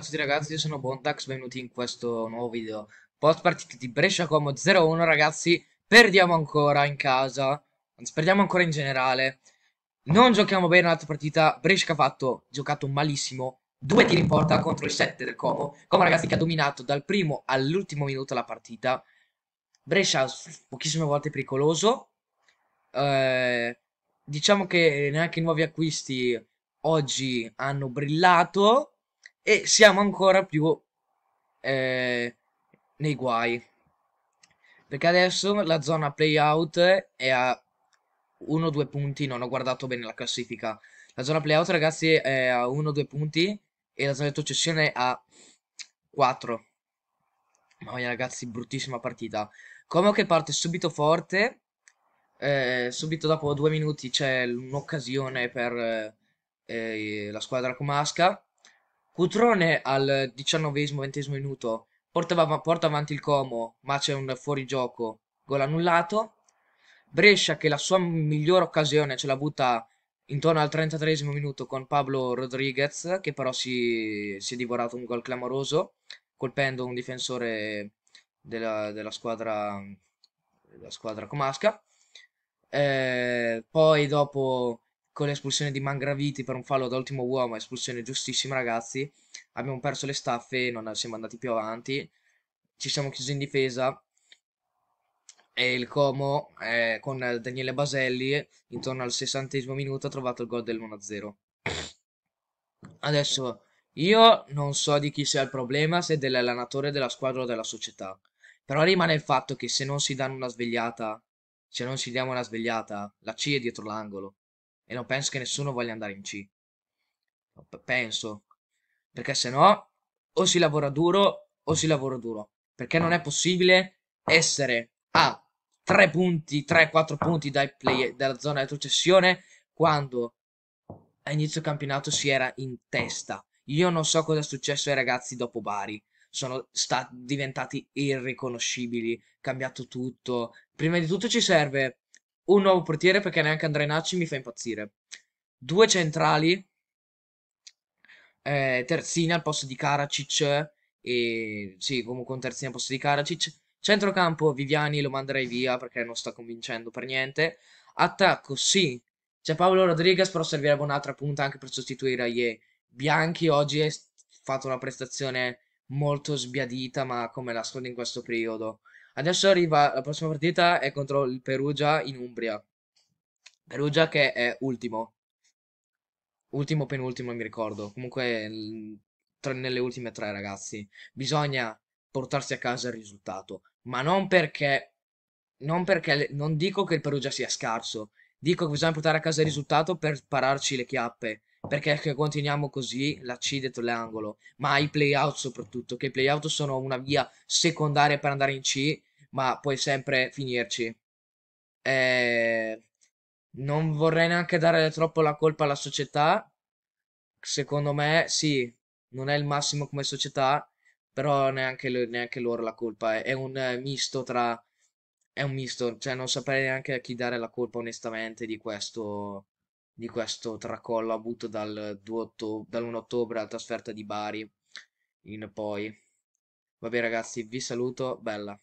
Ciao a tutti ragazzi, io sono Bontax, benvenuti in questo nuovo video Post partita di Brescia Como 0-1 ragazzi, perdiamo ancora in casa Anzi, perdiamo ancora in generale Non giochiamo bene l'altra partita, Brescia ha fatto, giocato malissimo Due tiri in porta contro il 7 del Como Como ragazzi che ha dominato dal primo all'ultimo minuto la partita Brescia pochissime volte pericoloso eh, Diciamo che neanche i nuovi acquisti oggi hanno brillato e siamo ancora più eh, nei guai perché adesso la zona playout è a 1-2 punti non ho guardato bene la classifica la zona playout ragazzi è a 1-2 punti e la zona di retrocessione a 4 mamma mia ragazzi bruttissima partita Como che parte subito forte eh, subito dopo due minuti c'è un'occasione per eh, eh la squadra comasca Cutrone al diciannovesimo, ventesimo minuto porta, av porta, avanti il Como, ma c'è un fuorigioco, gol annullato. Brescia che la sua migliore occasione ce l'ha butta intorno al 33 minuto con Pablo Rodriguez, che però si, si è divorato un gol clamoroso, colpendo un difensore della, della, squadra, della squadra comasca. Eh, poi dopo con l'espulsione di Mangraviti per un fallo da ultimo uomo, espulsione giustissima ragazzi, abbiamo perso le staffe, non siamo andati più avanti, ci siamo chiusi in difesa e il Como eh, con Daniele Baselli intorno al sessantesimo minuto ha trovato il gol dell'1-0. Adesso io non so di chi sia il problema, se dell'allenatore della squadra o della società, però rimane il fatto che se non si danno una svegliata, se non si diamo una svegliata, la C è dietro l'angolo e non penso che nessuno voglia andare in C. Penso. Perché se no, o si lavora duro o si lavora duro. Perché non è possibile essere a 3 punti, 3-4 punti dai play dalla zona retrocessione quando a inizio campionato si era in testa. Io non so cosa è successo ai ragazzi dopo Bari. Sono diventati irriconoscibili, cambiato tutto. Prima di tutto ci serve un nuovo portiere perché neanche Andrenacci mi fa impazzire, due centrali, eh, terzini al posto di Karacic, e sì, comunque un terzino al posto di Karacic. Centrocampo Viviani lo manderei via perché non sta convincendo per niente. Attacco sì, c'è Paolo Rodriguez, però servirebbe un'altra punta anche per sostituire Aie. Bianchi oggi ha fatto una prestazione molto sbiadita, ma come la squadra in questo periodo. Adesso arriva la prossima partita è contro il Perugia in Umbria. Perugia che è ultimo. Ultimo penultimo mi ricordo. Comunque nelle ultime tre ragazzi. Bisogna portarsi a casa il risultato. Ma non perché... Non perché... Non dico che il Perugia sia scarso. Dico che bisogna portare a casa il risultato per pararci le chiappe. Perché se continuiamo così la C dentro l'angolo. Ma i playout soprattutto. Che i playout sono una via secondaria per andare in C ma puoi sempre finirci. Eh, non vorrei neanche dare troppo la colpa alla società. Secondo me, sì, non è il massimo come società, però neanche, neanche loro la colpa. È, un misto tra... È un misto, cioè non saprei neanche a chi dare la colpa onestamente di questo, di questo tracollo avuto dal otto, dall'1 ottobre alla trasferta di Bari in poi. Vabbè ragazzi, vi saluto, bella.